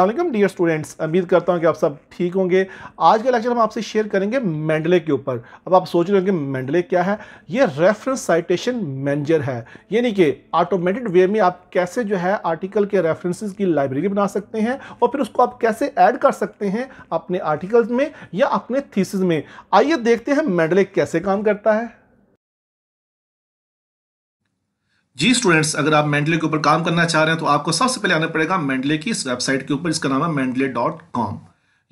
Aslam dear students उम्मीद करता हूँ कि आप सब ठीक होंगे आज का लेक्चर हम आपसे शेयर करेंगे मैंडले के ऊपर अब आप सोच रहे होंगे मैंडले क्या है ये रेफरेंस साइटेशन मैनेजर है यानी कि ऑटोमेटेड वे में आप कैसे जो है आर्टिकल के रेफरेंसेस की लाइब्रेरी बना सकते हैं और फिर उसको आप कैसे ऐड कर सकते हैं अपने आर्टिकल्स में या अपने थीसिस में आइए देखते हैं मैंडले कैसे काम करता है जी स्टूडेंट्स अगर आप मैंडले के ऊपर काम करना चाह रहे हैं तो आपको सबसे पहले आना पड़ेगा मैंडले की इस वेबसाइट के ऊपर जिसका नाम है मैंडले डॉट कॉम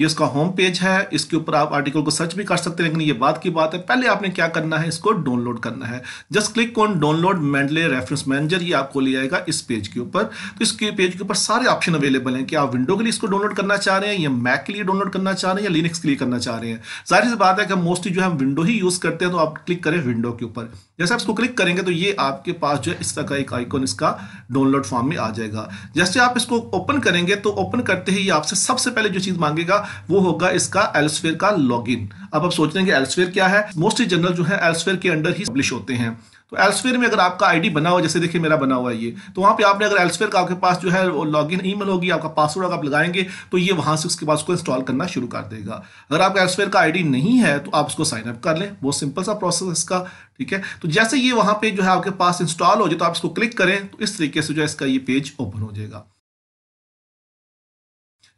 ये इसका होम पेज है इसके ऊपर आप आर्टिकल को सर्च भी कर सकते हैं लेकिन ये बात की बात है पहले आपने क्या करना है इसको डाउनलोड करना है just click on download Mendeley reference manager ये आपको ले आएगा इस पेज के ऊपर तो इसके पेज के ऊपर सारे ऑप्शन अवेलेबल हैं कि आप विंडो के लिए इसको डाउनलोड करना चाह रहे हैं या मैक के लिए डाउनलोड करना चाह रहे हैं या लिनिक्स के लिए करना चाह रहे हैं जाहिर सी बात है कि मोस्टली जो है विंडो ही यूज़ करते हैं तो आप क्लिक करें विंडो के ऊपर जैसे आप इसको क्लिक करेंगे तो ये आपके पास जो है इस तरह का एक आइकॉन इसका डाउनलोड फॉर्म में आ जाएगा जैसे आप इसको ओपन करेंगे तो ओपन करते ही आपसे सबसे पहले जो चीज़ मांगेगा वो होगा इसका एल्सफेयर का लॉगिन अब आप सोच रहे हैं कि एल्सवेयर क्या है मोस्टली जनरल जो है एल्सफेयर के अंडर ही पब्लिश होते हैं तो एल्सफेयर में अगर आपका आईडी बना हुआ जैसे देखिए मेरा बना हुआ है ये तो वहां पे आपने अगर एल्सफेयर का आपके पास जो है वो लॉगिन ईमेल होगी आपका पासवर्ड अगर आप लगाएंगे तो ये वहां से उसके पास उसको इंस्टॉल करना शुरू कर देगा अगर आपका एल्सफेयर का आईडी नहीं है तो आप उसको साइनअप कर लें बहुत सिंपल सा प्रोसेस इसका ठीक है तो जैसे ये वहां पर जो है आपके पास इंस्टॉल हो जाए तो आप इसको क्लिक करें तो इस तरीके से जो है इसका ये पेज ओपन हो जाएगा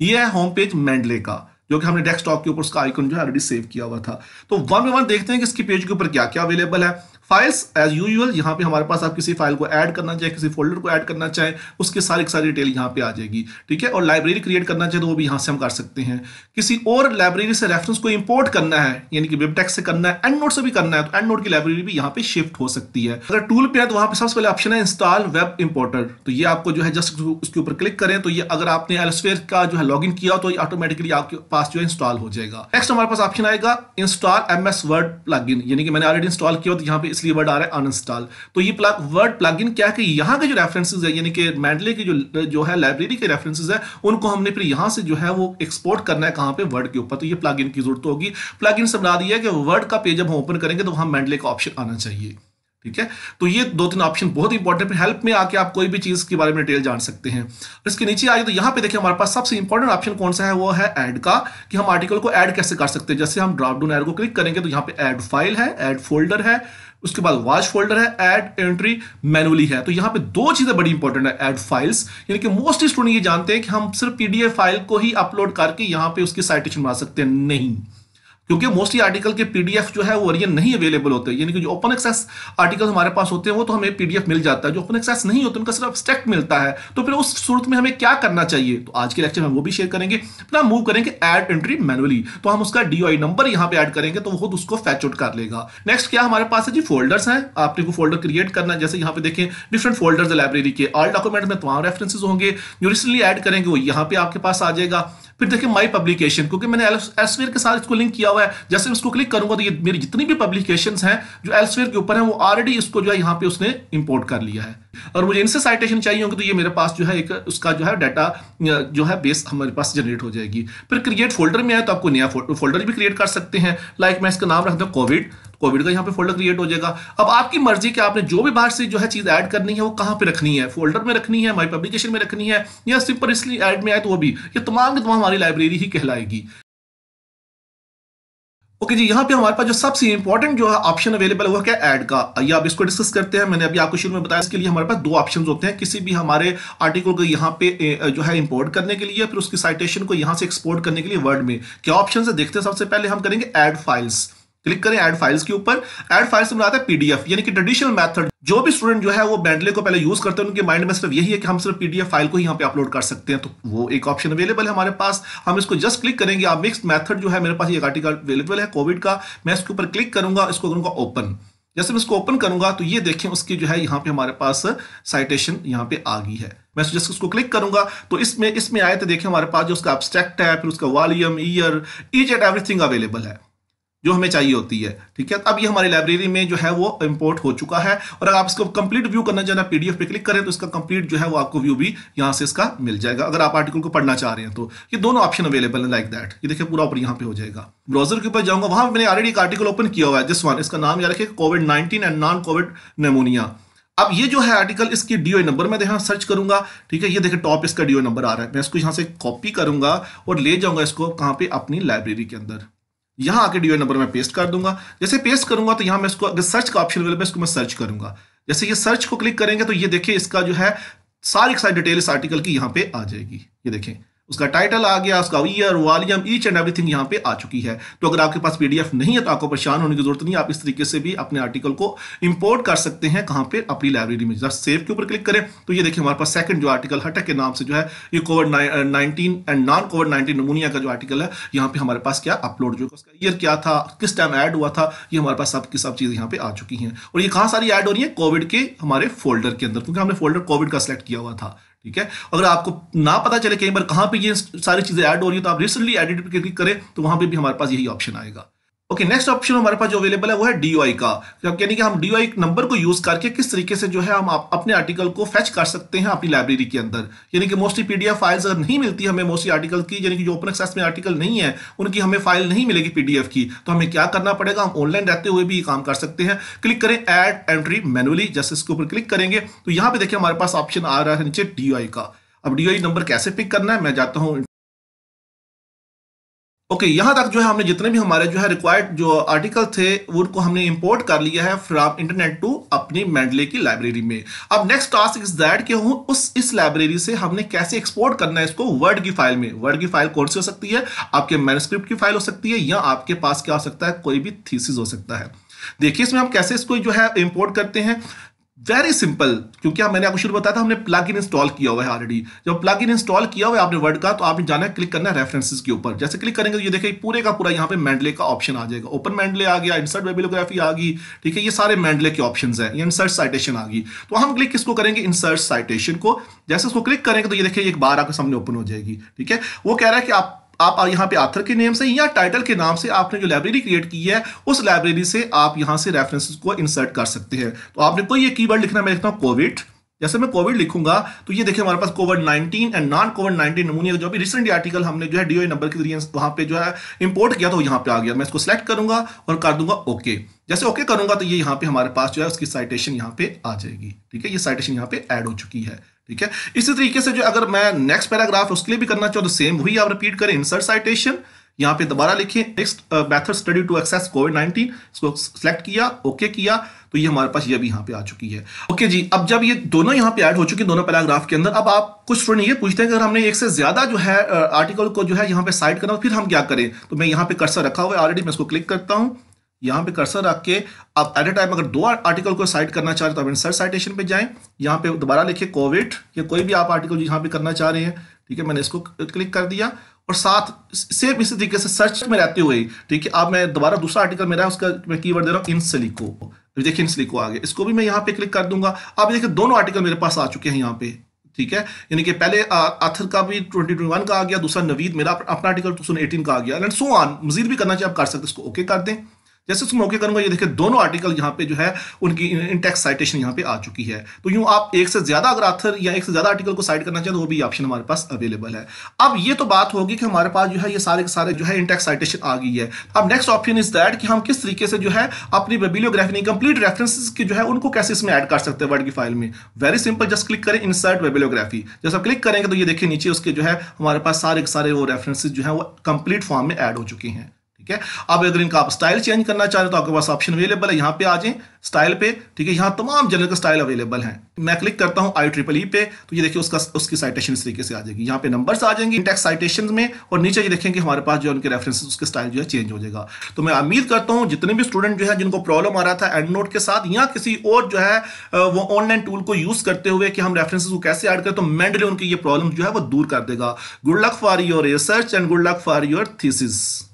ये है होम पेज मैंडले का जो कि हमने डेस्कटॉप के ऊपर उसका आइकन जो है ऑलरेडी सेव किया हुआ था तो वन में वन देखते हैं कि इसकी पेज के ऊपर क्या क्या अवेलेबल है फाइल्स एज यूजल यहाँ पे हमारे पास आप किसी फाइल को ऐड करना चाहे किसी फोल्डर को ऐड करना चाहे उसकी सारी सारी डिटेल यहाँ पे आ जाएगी ठीक है और लाइब्रेरी क्रिएट करना चाहे तो वो भी यहाँ से हम कर सकते हैं किसी और लाइब्रेरी से रेफरेंस को इम्पोर्ट करना है यानी कि वेबटेक्स से करना है एंड नोट से भी करना है तो एंड नोट की लाइब्रेरी भी यहाँ पे शिफ्ट हो सकती है अगर टूल पे है तो वहाँ पे सबसे पहले ऑप्शन है इंस्टॉल वेब इंपोर्टर तो ये आपको जो है जस्ट उसके ऊपर क्लिक करें तो ये अगर आपने एलसवेयर का जो है लॉग किया तो ये ऑटोमेटिकली आपके पास जो है इंस्टॉल हो जाएगा नेक्स्ट हमारे पास ऑप्शन आएगा install M S Word plug यानी कि मैंने ऑलरेडी इंस्टॉल किया तो यहाँ पे इसलिए वर्ड आ रहा है अनइंस्टॉल तो ये प्लग वर्ड प्लग इन क्या है कि यहाँ के जो रेफरेंसेज है यानी कि मैंडले की जो जो है लाइब्रेरी के रेफरेंसेज है उनको हमने फिर यहाँ से जो है वो एक्सपोर्ट करना है कहाँ पे वर्ड के ऊपर तो ये प्लग इन की जरूरत होगी प्लग इन से बना दिया कि वर्ड का पेज जब हम ओपन करेंगे तो वहाँ मैंडले का ऑप्शन आना चाहिए ठीक है तो ये दो तीन ऑप्शन बहुत इंपॉर्टेंट है हेल्प में आके आप कोई भी चीज के बारे में डिटेल जान सकते हैं इसके नीचे आइए तो यहाँ पे देखिए हमारे पास सबसे इंपॉर्टेंट ऑप्शन कौन सा है वो है ऐड का कि हम आर्टिकल को ऐड कैसे कर सकते हैं जैसे हम ड्रॉप डाउन ऐड को क्लिक करेंगे तो यहाँ पे ऐड फाइल है ऐड फोल्डर है उसके बाद वाच फोल्डर है एड एंट्री मैनुअली है तो यहां पे दो चीज़ें बड़ी इंपॉर्टेंट है एड फाइल्स यानी कि मोस्टली स्टूडेंट ये जानते हैं कि हम सिर्फ पीडीएफ फाइल को ही अपलोड करके यहां पे उसकी साइटेशन बना सकते हैं नहीं क्योंकि मोस्टली आर्टिकल के पीडीएफ जो है वो वरियन नहीं अवेलेबल होते यानी कि जो ओपन एक्सेस आर्टिकल हमारे पास होते हैं वो तो हमें पीडीएफ मिल जाता है जो ओपन एक्सेस नहीं होते उनका सिर्फ एब्स्ट्रैक्ट मिलता है तो फिर उस सूरत में हमें क्या करना चाहिए तो आज के लेक्चर में वो भी शेयर करेंगे अपना मूव करेंगे एड एंट्री मैनुअली तो हम उसका डी नंबर यहाँ पे एड करेंगे तो वो खुद उसको फैच आउट कर लेगा नेक्स्ट क्या हमारे पास है जी फोल्डर्स हैं आपने को फोल्डर क्रिएट करना है जैसे यहाँ पे देखें डिफरेंट फोल्डर्स लाइब्रेरी के ऑल डॉक्यूमेंट में तमाम रेफरेंसेज होंगे जो रिसेंटली एड करेंगे वो यहाँ पे आपके पास आ जाएगा फिर देखिए माई पब्लिकेशन क्योंकि मैंने एल्सवेयर के साथ इसको लिंक किया हुआ है जैसे मैं इसको क्लिक करूंगा तो ये मेरी जितनी भी पब्लिकेशन हैं जो एल्सवेयर के ऊपर है वो ऑलरेडी इसको जो है यहाँ पे उसने इंपोर्ट कर लिया है और मुझे इनसे साइटेशन चाहिए होंगे तो ये मेरे पास जो है एक उसका जो है डाटा जो है बेस हमारे पास जनरेट हो जाएगी फिर क्रिएट फोल्डर में आए तो आपको नया फोल्डर भी क्रिएट कर सकते हैं लाइक मैं इसका नाम रख दूँ कोविड कोविड का यहाँ पे फोल्डर क्रिएट हो जाएगा अब आपकी मर्जी कि आपने जो भी बाहर से जो है चीज़ ऐड करनी है वो कहाँ पे रखनी है फोल्डर में रखनी है माई पब्लिकेशन में रखनी है या सिंपल इसलिए ऐड में आए तो वो भी ये तमाम की तमाम हमारी लाइब्रेरी ही कहलाएगी ओके okay जी यहाँ पे हमारे पास जो सबसे इंपॉर्टेंट जो है ऑप्शन अवेलेबल हुआ क्या ऐड का ये आप इसको डिस्कस करते हैं मैंने अभी आपको शुरू में बताया इसके लिए हमारे पास दो ऑप्शन होते हैं किसी भी हमारे आर्टिकल को यहाँ पे जो है इंपोर्ट करने के लिए फिर उसकी साइटेशन को यहाँ से एक्सपोर्ट करने के लिए वर्ड में क्या ऑप्शन है देखते हैं सबसे पहले हम करेंगे एड फाइल्स क्लिक करें ऐड फाइल्स के ऊपर ऐड फाइल्स में आता है पीडीएफ यानी कि ट्रेडिशनल मेथड जो भी स्टूडेंट जो है वो बैंडले को पहले यूज करते हैं उनके माइंड में सिर्फ यही है कि हम सिर्फ पीडीएफ फाइल को ही यहाँ पे अपलोड कर सकते हैं तो वो एक ऑप्शन अवेलेबल है हमारे पास हम इसको जस्ट क्लिक करेंगे आप मिक्स मैथड जो है मेरे पास एक आर्टिकल अवेलेबल है कोविड का मैं इसके ऊपर क्लिक करूंगा इसको करूंगा ओपन जैसे मैं इसको ओपन करूंगा तो ये देखें उसकी जो है यहाँ पे हमारे पास साइटेशन यहाँ पे आ गई है मैं जैसे उसको क्लिक करूंगा तो इसमें इसमें आए तो देखें हमारे पास जो उसका एब्स्ट्रैक्ट है फिर उसका volume year each and everything available है जो हमें चाहिए होती है ठीक है अब ये हमारी लाइब्रेरी में जो है वो इंपोर्ट हो चुका है और अगर आप इसको कंप्लीट व्यू करना चाहना पीडीएफ पे क्लिक करें तो इसका कंप्लीट जो है वो आपको व्यू भी यहाँ से इसका मिल जाएगा अगर आप आर्टिकल को पढ़ना चाह रहे हैं तो ये दोनों ऑप्शन अवेलेबल है लाइक दैट ये देखिए पूरा ऊपर यहाँ पे हो जाएगा ब्राउजर के ऊपर जाऊंगा वहां मैंने ऑलरेडी एक आर्टिकल ओपन किया हुआ है जिस वन इसका नाम याद रखे COVID nineteen and non COVID pneumonia अब ये जो है आर्टिकल इसकी डीओ नंबर मैं देखा सर्च करूंगा ठीक है ये देखिए टॉप इसका डीओ नंबर आ रहा है मैं इसको यहाँ से कॉपी करूंगा और ले जाऊंगा इसको कहां पे अपनी लाइब्रेरी के अंदर यहाँ आके डी नंबर मैं पेस्ट कर दूंगा जैसे पेस्ट करूंगा तो यहां मैं इसको अगर सर्च का ऑप्शन मिले इसको मैं सर्च करूंगा जैसे ये सर्च को क्लिक करेंगे तो ये देखिए इसका जो है सारी सारी डिटेल इस आर्टिकल की यहां पे आ जाएगी ये देखें उसका टाइटल आ गया उसका year volume each and everything यहाँ पे आ चुकी है तो अगर आपके पास पीडीएफ नहीं है तो आपको परेशान होने की जरूरत नहीं आप इस तरीके से भी अपने आर्टिकल को इंपोर्ट कर सकते हैं कहां पे अपनी लाइब्रेरी में जस्ट सेव के ऊपर क्लिक करें तो ये देखिए हमारे पास सेकंड जो आर्टिकल हटक के नाम से जो है ये COVID nineteen and non COVID nineteen pneumonia का जो आर्टिकल है यहाँ पे हमारे पास क्या अपलोड जो उसका ईयर क्या था किस टाइम ऐड हुआ था ये हमारे पास सब की सब चीज़ यहाँ पे आ चुकी है और ये कहाँ सारी एड हो रही है कोविड के हमारे फोल्डर के अंदर क्योंकि हमने फोल्डर कोविड का सिलेक्ट किया हुआ था ठीक है अगर आपको ना पता चले कई बार कहां पे ये सारी चीज़ें ऐड हो रही है तो आप रिसेंटली एडिट करें तो वहां पे भी हमारे पास यही ऑप्शन आएगा ओके नेक्स्ट ऑप्शन हमारे पास जो अवेलेबल है वो है डीओआई का यानी कि हम डी ओआई नंबर को यूज करके किस तरीके से जो है हम आप अपने आर्टिकल को फेच कर सकते हैं अपनी लाइब्रेरी के अंदर यानी कि मोस्टली पीडीएफ फाइल्स अगर नहीं मिलती हमें मोस्टली आर्टिकल की यानी कि जो ओपन एक्सेस में आर्टिकल नहीं है उनकी हमें फाइल नहीं मिलेगी पीडीएफ की तो हमें क्या करना पड़ेगा हम ऑनलाइन रहते हुए भी ये काम कर सकते हैं क्लिक करें एड एंट्री मैनुअली जैसे इसके ऊपर क्लिक करेंगे तो यहाँ पे देखिए हमारे पास ऑप्शन आ रहा है नीचे डी का अब डी नंबर कैसे पिक करना है मैं जाता हूँ ओके okay, यहाँ तक जो है हमने जितने भी हमारे जो है रिक्वायर्ड जो आर्टिकल थे उनको हमने इंपोर्ट कर लिया है फ्रॉम इंटरनेट टू अपनी मैंडले की लाइब्रेरी में अब नेक्स्ट टास्क इज दैट कि हूँ उस इस लाइब्रेरी से हमने कैसे एक्सपोर्ट करना है इसको वर्ड की फाइल में वर्ड की फाइल कौन सी हो सकती है आपके मैनस्क्रिप्ट की फाइल हो सकती है या आपके पास क्या हो सकता है कोई भी थीसिस हो सकता है देखिए इसमें हम कैसे इसको जो है इंपोर्ट करते हैं वेरी सिंपल क्योंकि आप मैंने आपको शुरू बताया था हमने प्लग इन इंस्टॉल किया हुआ है ऑलरेडी जब प्लग इन इंस्टॉल किया हुआ है आपने वर्ड का तो आपने जाना है क्लिक करना है रेफरेंसेस के ऊपर जैसे क्लिक करेंगे तो ये देखिए पूरे का पूरा यहाँ पे मैंडले का ऑप्शन आ जाएगा ओपन मैंडले आ गया इंसर्ट वेबिलोग्राफी आ गई ठीक है ये सारे मैंडले के ऑप्शन है इंसर्ट साइटेशन आ गई तो हम क्लिक किसको करेंगे इंसर्ट साइटेशन को जैसे उसको क्लिक करेंगे तो ये देखिए एक बार आपके सामने ओपन हो जाएगी ठीक है वो कह रहा है कि आप आप यहाँ पे आथर के नेम से या टाइटल के नाम से आपने जो लाइब्रेरी क्रिएट की है उस लाइब्रेरी से आप यहाँ से रेफरेंस को इंसर्ट कर सकते हैं तो आपने कोई ये की लिखना मैं लिखता हूँ कोविड जैसे मैं कोविड लिखूंगा तो ये देखिए हमारे पास COVID 19 and non COVID 19 pneumonia जो भी रिसेंटली आर्टिकल हमने जो है डीओ नंबर के जरिए वहां पे जो है इंपोर्ट किया तो यहां पे आ गया मैं इसको सेलेक्ट करूंगा और कर दूंगा ओके जैसे ओके करूंगा तो ये यहाँ पे हमारे पास जो है उसकी साइटेशन यहां पे आ जाएगी ठीक है ये साइटेशन यहाँ पे एड हो चुकी है ठीक है इसी तरीके से जो अगर मैं नेक्स्ट पैराग्राफ उसके लिए भी करना चाहूँ तो सेम वही आप रिपीट करें इंसर्ट साइटेशन यहाँ पे दोबारा लिखिए next method study to access COVID nineteen इसको सिलेक्ट किया ओके okay किया तो ये हमारे पास ये भी यहाँ पे आ चुकी है ओके okay जी अब जब ये दोनों यहाँ पे ऐड हो चुकी हैं दोनों पैराग्राफ के अंदर अब आप कुछ स्टूडेंट ये पूछते हैं कि अगर हमने एक से ज्यादा जो है आर्टिकल uh, को जो है यहाँ पे साइड करना फिर हम क्या करें तो मैं यहाँ पे कर्सर रखा हुआ है ऑलरेडी मैं इसको क्लिक करता हूँ यहाँ पे कर्सर रख के अब एट ए टाइम अगर दो आर्टिकल को साइट करना चाह रहे तो आप इंसर्ट साइटेशन पे जाएं यहाँ पे दोबारा लिखे कोविड या कोई भी आप आर्टिकल यहाँ पे करना चाह रहे हैं ठीक है मैंने इसको क्लिक कर दिया और साथ सेम इसी तरीके से सर्च में रहते हुए ठीक है अब मैं दोबारा दूसरा आर्टिकल मेरा है उसका मैं कीवर्ड दे रहा हूँ इन तो देखिए इन आगे इसको भी मैं यहाँ पे क्लिक कर दूंगा अब देखिए दोनों आर्टिकल मेरे पास आ चुके हैं यहाँ पे ठीक है यानी कि पहले आथर का भी 2021 का आ गया दूसरा नवीद मेरा अपना आर्टिकल 2018 का आ गया एंड सो ऑन मजीद भी करना चाहिए आप कर सकते हैं इसको ओके कर दें जैसे उसमें मौके करूंगा ये देखिए दोनों आर्टिकल यहाँ पे जो है उनकी इंटेक्स साइटेशन यहाँ पे आ चुकी है तो यूँ आप एक से ज्यादा अगर आथर या एक से ज्यादा आर्टिकल को साइड करना चाहें तो वो भी ऑप्शन हमारे पास अवेलेबल है अब ये तो बात होगी कि हमारे पास जो है ये सारे के सारे जो है इंटेक्स साइटेशन आ गई है अब नेक्स्ट ऑप्शन इज दैट कि हम किस तरीके से जो है अपनी वेबिलियोग्राफी कंप्लीट रेफरेंस की जो है उनको कैसे इसमें ऐड कर सकते हैं वर्ड की फाइल में वेरी सिंपल जस्ट क्लिक करें इंसर्ट वेबिलियोग्राफी जैसे क्लिक करेंगे तो ये देखिए नीचे उसके जो है हमारे पास सारे के सारे वो रेफरेंसेज जो है वो कंप्लीट फॉर्म में एड हो चुके हैं ठीक है अब अगर इनका आप स्टाइल चेंज करना चाह रहे हो तो आपके पास ऑप्शन अवेलेबल है यहाँ पे आ जाएं स्टाइल पे ठीक है यहाँ तमाम जनरल का स्टाइल अवेलेबल है मैं क्लिक करता हूँ आई ट्रिपल ई पे तो ये देखिए उसका उसकी साइटेशन इस तरीके से आ जाएगी यहाँ पे नंबर्स आ जाएंगे इंटेक्स साइटेशन में और नीचे ये देखेंगे हमारे पास जो उनके रेफरेंस उसके स्टाइल जो है चेंज हो जाएगा तो मैं उम्मीद करता हूँ जितने भी स्टूडेंट जो है जिनको प्रॉब्लम आ रहा था एंड नोट के साथ या किसी और जो है वो ऑनलाइन टूल को यूज करते हुए कि हम रेफरेंस को कैसे ऐड करें तो मेंटली उनकी ये प्रॉब्लम जो है वो दूर कर देगा good luck for your research and good luck for your thesis